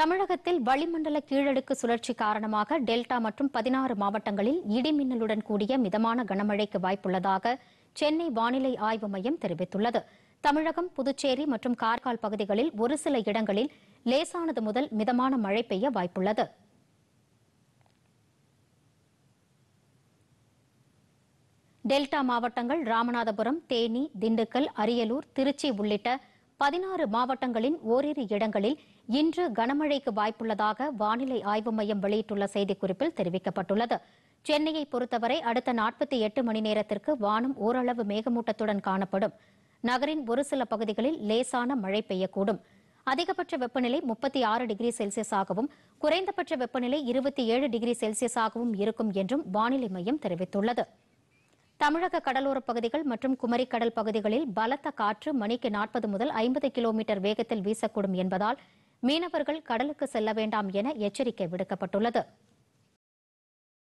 தமிழகத்தில் வளிமண்டல கீழடுக்கு சுழற்சி காரணமாக டெல்டா மற்றும் பதினாறு மாவட்டங்களில் இடிமின்னலுடன் கூடிய மிதமான கனமழைக்கு வாய்ப்புள்ளதாக சென்னை வானிலை ஆய்வு மையம் தெரிவித்துள்ளது தமிழகம் புதுச்சேரி மற்றும் காரைக்கால் பகுதிகளில் ஒரு சில இடங்களில் லேசானது முதல் மிதமான மழை பெய்ய வாய்ப்புள்ளது டெல்டா மாவட்டங்கள் ராமநாதபுரம் தேனி திண்டுக்கல் அரியலூர் திருச்சி உள்ளிட்ட பதினாறு மாவட்டங்களின் ஓரிரு இடங்களில் இன்று கனமழைக்கு வாய்ப்புள்ளதாக வானிலை ஆய்வு மையம் வெளியிட்டுள்ள செய்திக்குறிப்பில் தெரிவிக்கப்பட்டுள்ளது சென்னையை பொறுத்தவரை அடுத்த நாற்பத்தி எட்டு மணி நேரத்திற்கு வானம் ஓரளவு மேகமூட்டத்துடன் காணப்படும் நகரின் ஒரு சில பகுதிகளில் லேசான மழை பெய்யக்கூடும் அதிகபட்ச வெப்பநிலை முப்பத்தி ஆறு டிகிரி செல்சியஸாகவும் குறைந்தபட்ச வெப்பநிலை இருபத்தி ஏழு டிகிரி செல்சியஸாகவும் இருக்கும் என்றும் வானிலை மையம் தெரிவித்துள்ளது தமிழக கடலோரப் பகுதிகள் மற்றும் குமரிக்கடல் பகுதிகளில் பலத்த காற்று மணிக்கு நாற்பது முதல் ஐம்பது கிலோமீட்டர் வேகத்தில் வீசக்கூடும் என்பதால் மீனவர்கள் கடலுக்கு செல்ல வேண்டாம் என எச்சரிக்கை விடுக்கப்பட்டுள்ளது